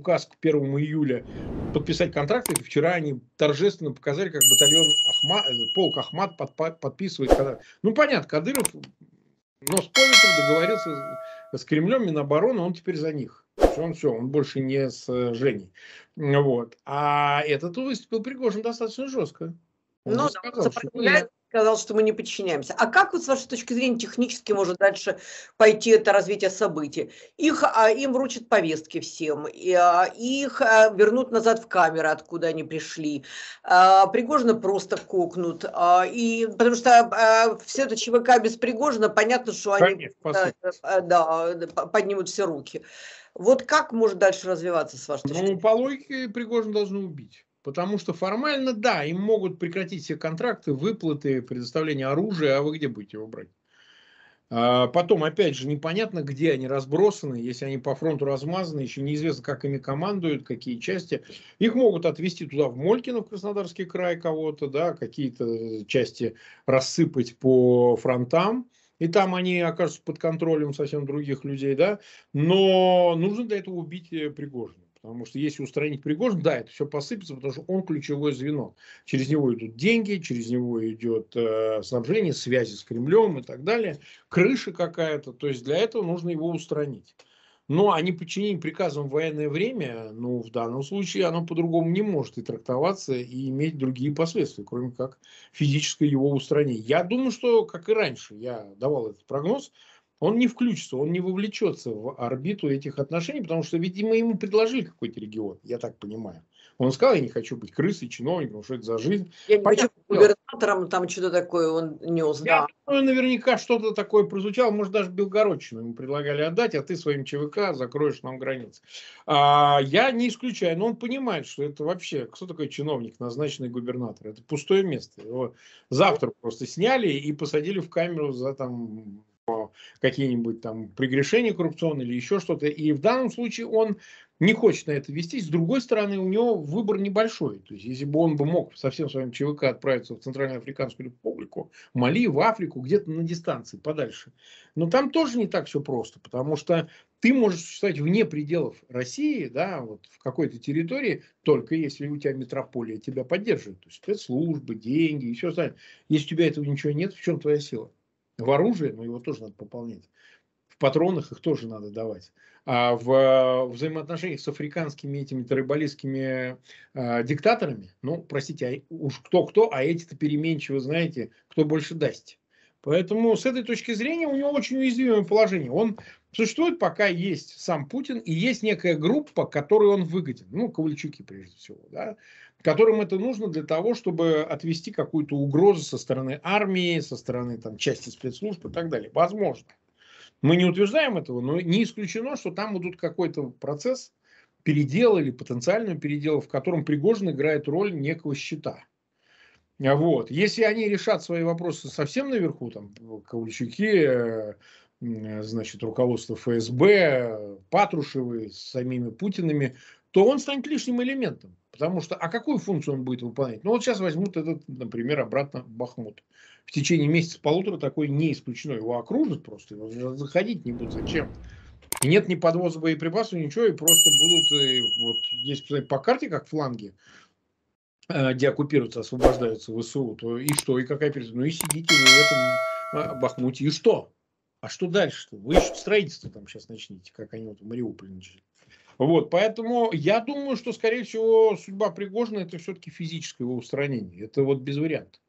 указ к 1 июля подписать контракты. Вчера они торжественно показали, как батальон Ахмат, э, полк Ахмат под, подписывает Ну, понятно, Кадыров, но с Повитом договорился с Кремлем, Минобороны, он теперь за них. Он все, он больше не с э, Женей. Вот. А этот выступил Пригожин достаточно жестко. Он ну, да, сопротивляется сказал, что мы не подчиняемся. А как вот с вашей точки зрения технически может дальше пойти это развитие событий? Их, а, им вручат повестки всем, и, а, их а, вернут назад в камеры, откуда они пришли. А, Пригожина просто кокнут. А, и, потому что а, все это ЧВК без Пригожина, понятно, что Конечно, они а, да, поднимут все руки. Вот как может дальше развиваться с вашей ну, точки зрения? Ну, по логике Пригожин должны убить. Потому что формально, да, им могут прекратить все контракты, выплаты, предоставление оружия, а вы где будете его брать? А потом, опять же, непонятно, где они разбросаны, если они по фронту размазаны, еще неизвестно, как ими командуют, какие части. Их могут отвезти туда, в Молькино, в Краснодарский край кого-то, да, какие-то части рассыпать по фронтам, и там они окажутся под контролем совсем других людей, да, но нужно для этого убить э, Пригожина. Потому что если устранить Пригожин, да, это все посыпется, потому что он ключевое звено. Через него идут деньги, через него идет э, снабжение, связи с Кремлем и так далее, крыша какая-то. То есть для этого нужно его устранить. Но а не подчинение приказам в военное время, ну, в данном случае оно по-другому не может и трактоваться, и иметь другие последствия, кроме как физическое его устранение. Я думаю, что, как и раньше, я давал этот прогноз, он не включится, он не вовлечется в орбиту этих отношений, потому что, видимо, ему предложили какой-то регион, я так понимаю. Он сказал, я не хочу быть крысой, чиновником, что это за жизнь. Я Почему? не знаю, губернатором там что-то такое он нес, я да. Думаю, наверняка что-то такое прозвучало, может, даже Белгородчину ему предлагали отдать, а ты своим ЧВК закроешь нам границы. А, я не исключаю, но он понимает, что это вообще, кто такой чиновник, назначенный губернатор? Это пустое место. Его завтра просто сняли и посадили в камеру за там какие-нибудь там прегрешения коррупционные или еще что-то. И в данном случае он не хочет на это вестись. С другой стороны, у него выбор небольшой. То есть, если бы он бы мог со всем своим ЧВК отправиться в Центральноафриканскую республику, Мали, в Африку, где-то на дистанции, подальше. Но там тоже не так все просто, потому что ты можешь существовать вне пределов России, да, вот в какой-то территории, только если у тебя метрополия тебя поддерживает. То есть, спецслужбы, деньги и все остальное. Если у тебя этого ничего нет, в чем твоя сила? В оружии, ну его тоже надо пополнять. В патронах их тоже надо давать. А в э, взаимоотношениях с африканскими этими трибалистскими э, диктаторами, ну, простите, а уж кто-кто, а эти-то переменчивы, знаете, кто больше даст. Поэтому с этой точки зрения у него очень уязвимое положение. Он существует, пока есть сам Путин, и есть некая группа, которой он выгоден. Ну, Ковальчуки прежде всего, да, которым это нужно для того, чтобы отвести какую-то угрозу со стороны армии, со стороны там, части спецслужб и так далее. Возможно. Мы не утверждаем этого, но не исключено, что там идут какой-то процесс передела или потенциального передела, в котором Пригожин играет роль некого счета. А вот. Если они решат свои вопросы совсем наверху, там, Ковальчуки, э, значит, руководство ФСБ, Патрушевы с самими Путинами, то он станет лишним элементом. Потому что, а какую функцию он будет выполнять? Ну, вот сейчас возьмут этот, например, обратно Бахмут. В течение месяца-полутора такой не исключено. Его окружат просто, его заходить не будут. Зачем? И нет ни подвоза боеприпасов, ничего, и просто будут, и э, вот здесь по карте, как фланги, Э, деоккупируются, освобождаются ВСУ, то и что, и какая перспектива? Ну и сидите вы в этом а, Бахмуте, и что? А что дальше-то? Вы еще строительство там сейчас начните, как они вот в Мариуполе начали. Вот, поэтому я думаю, что, скорее всего, судьба Пригожина – это все-таки физическое его устранение. Это вот без вариантов.